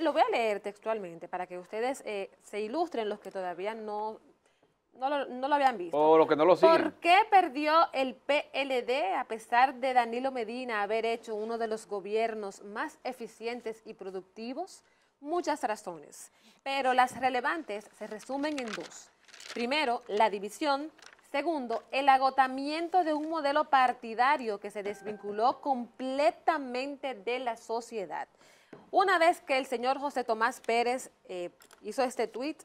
lo voy a leer textualmente para que ustedes eh, se ilustren los que todavía no, lo, no lo habían visto. O que no lo siguen. ¿Por qué perdió el PLD a pesar de Danilo Medina haber hecho uno de los gobiernos más eficientes y productivos? Muchas razones, pero las relevantes se resumen en dos. Primero, la división. Segundo, el agotamiento de un modelo partidario que se desvinculó completamente de la sociedad. Una vez que el señor José Tomás Pérez eh, hizo este tuit,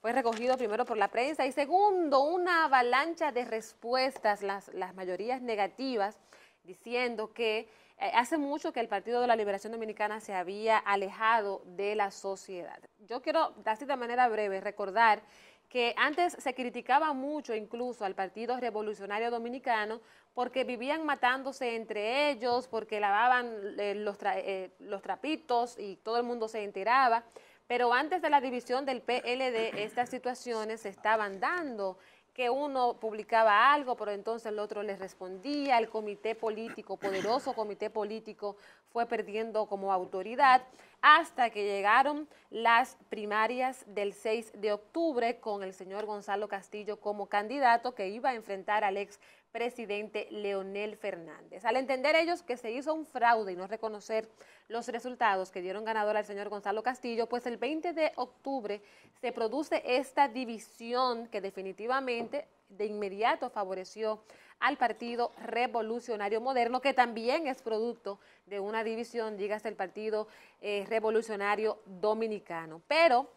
fue recogido primero por la prensa y segundo, una avalancha de respuestas, las, mayorías negativas, diciendo que eh, hace mucho que el Partido de la Liberación Dominicana se había alejado de la sociedad. Yo quiero, así de manera breve, recordar que antes se criticaba mucho incluso al Partido Revolucionario Dominicano porque vivían matándose entre ellos, porque lavaban eh, los, eh, los trapitos y todo el mundo se enteraba. Pero antes de la división del PLD, estas situaciones se estaban dando que uno publicaba algo, pero entonces el otro les respondía, el comité político, poderoso comité político, fue perdiendo como autoridad hasta que llegaron las primarias del 6 de octubre con el señor Gonzalo Castillo como candidato que iba a enfrentar al ex presidente Leonel Fernández. Al entender ellos que se hizo un fraude y no reconocer los resultados que dieron ganador al señor Gonzalo Castillo, pues el 20 de octubre se produce esta división que definitivamente de inmediato favoreció al Partido Revolucionario Moderno, que también es producto de una división, digas el Partido eh, Revolucionario Dominicano. Pero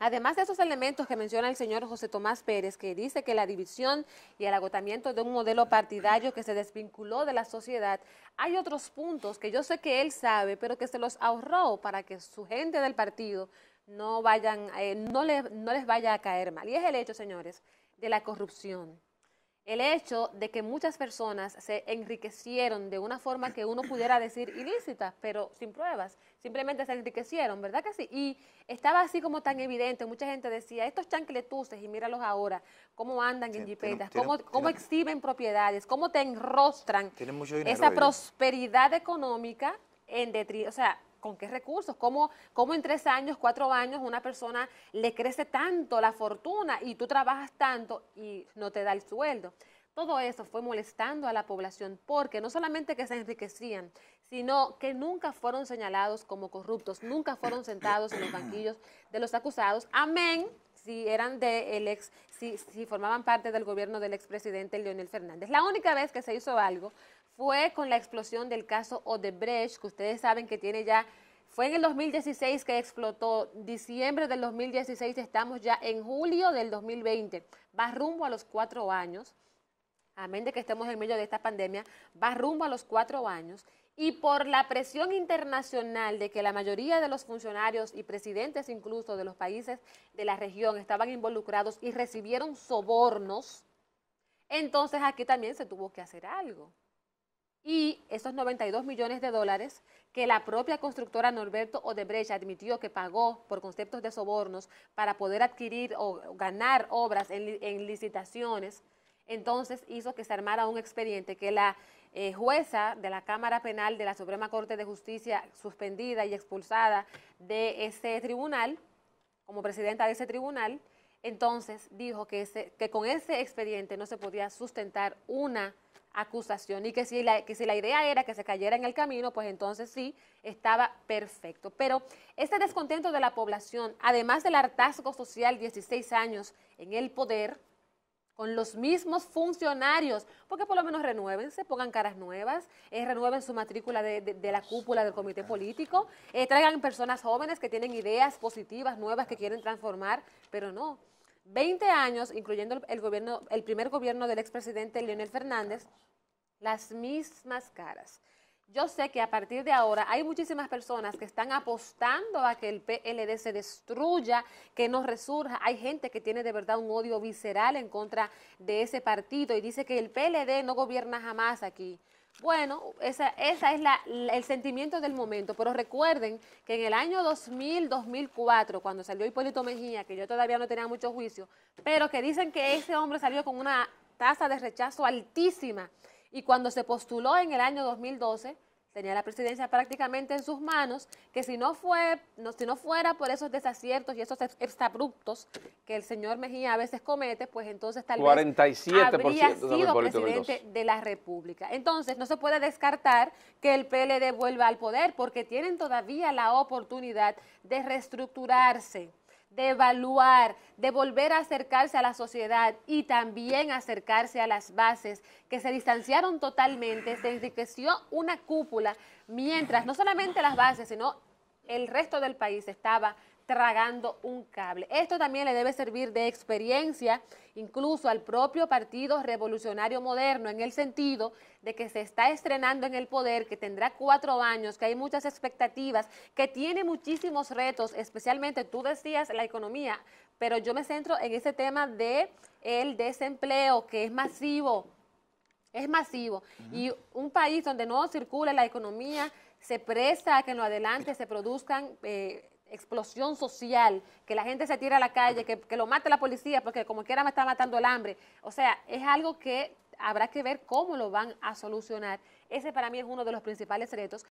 Además de esos elementos que menciona el señor José Tomás Pérez, que dice que la división y el agotamiento de un modelo partidario que se desvinculó de la sociedad, hay otros puntos que yo sé que él sabe, pero que se los ahorró para que su gente del partido no, vayan, eh, no les vaya a caer mal. Y es el hecho, señores, de la corrupción el hecho de que muchas personas se enriquecieron de una forma que uno pudiera decir ilícita, pero sin pruebas, simplemente se enriquecieron, ¿verdad que sí? Y estaba así como tan evidente, mucha gente decía, estos chancletuces, y míralos ahora, cómo andan en jipetas, cómo, exhiben propiedades, cómo te enrostran esa prosperidad económica en detrimento, o sea, con qué recursos, cómo, en tres años, cuatro años una persona le crece tanto la fortuna y tú trabajas tanto y no te da el sueldo. Todo eso fue molestando a la población porque no solamente que se enriquecían, sino que nunca fueron señalados como corruptos, nunca fueron sentados en los banquillos de los acusados. Amén si eran de ex, si, si formaban parte del gobierno del expresidente Leonel Fernández. La única vez que se hizo algo fue con la explosión del caso Odebrecht, que ustedes saben que tiene ya, fue en el 2016 que explotó, diciembre del 2016, estamos ya en julio del 2020, va rumbo a los cuatro años, amén de que estemos en medio de esta pandemia, va rumbo a los cuatro años, y por la presión internacional de que la mayoría de los funcionarios y presidentes incluso de los países de la región estaban involucrados y recibieron sobornos, entonces aquí también se tuvo que hacer algo y esos 92 millones de dólares que la propia constructora Norberto Odebrecht admitió que pagó por conceptos de sobornos para poder adquirir o ganar obras en, licitaciones, entonces hizo que se armara un expediente que la eh, jueza de la Cámara Penal de la Suprema Corte de Justicia suspendida y expulsada de ese tribunal, como presidenta de ese tribunal, entonces dijo que, ese, que con ese expediente no se podía sustentar una acusación y que si, la, idea era que se cayera en el camino, pues entonces sí, estaba perfecto. Pero este descontento de la población, además del hartazgo social 16 años en el poder, con los mismos funcionarios, porque por lo menos renuévense, pongan caras nuevas, eh, renueven su matrícula de, la cúpula del comité político, eh, traigan personas jóvenes que tienen ideas positivas, nuevas, que quieren transformar, pero no. 20 años, incluyendo el, gobierno, el primer gobierno del expresidente Leonel Fernández, las mismas caras. Yo sé que a partir de ahora hay muchísimas personas que están apostando a que el PLD se destruya, que no resurja. Hay gente que tiene de verdad un odio visceral en contra de ese partido y dice que el PLD no gobierna jamás aquí. Bueno, ese esa es el sentimiento del momento, pero recuerden que en el año 2000-2004, cuando salió Hipólito Mejía, que yo todavía no tenía mucho juicio, pero que dicen que ese hombre salió con una tasa de rechazo altísima, y cuando se postuló en el año 2012, tenía la presidencia prácticamente en sus manos, que si no, fue, no, si no fuera por esos desaciertos y esos abruptos que el señor Mejía a veces comete, pues entonces tal vez habría sido presidente de la República. Entonces no se puede descartar que el PLD vuelva al poder porque tienen todavía la oportunidad de reestructurarse de evaluar, de volver a acercarse a la sociedad y también acercarse a las bases que se distanciaron totalmente, se enriqueció una cúpula, mientras no solamente las bases, sino el resto del país estaba tragando un cable. Esto también le debe servir de experiencia incluso al propio Partido Revolucionario Moderno en el sentido de que se está estrenando en el poder, que tendrá cuatro años, que hay muchas expectativas, que tiene muchísimos retos, especialmente tú decías la economía, pero yo me centro en ese tema de el desempleo que es masivo. Es masivo. Y un país donde no circula la economía se presta a que en lo adelante se produzcan eh, explosión social, que la gente se tire a la calle, que, que lo mate la policía porque como quiera me está matando el hambre. O sea, es algo que habrá que ver cómo lo van a solucionar. Ese para mí es uno de los principales retos.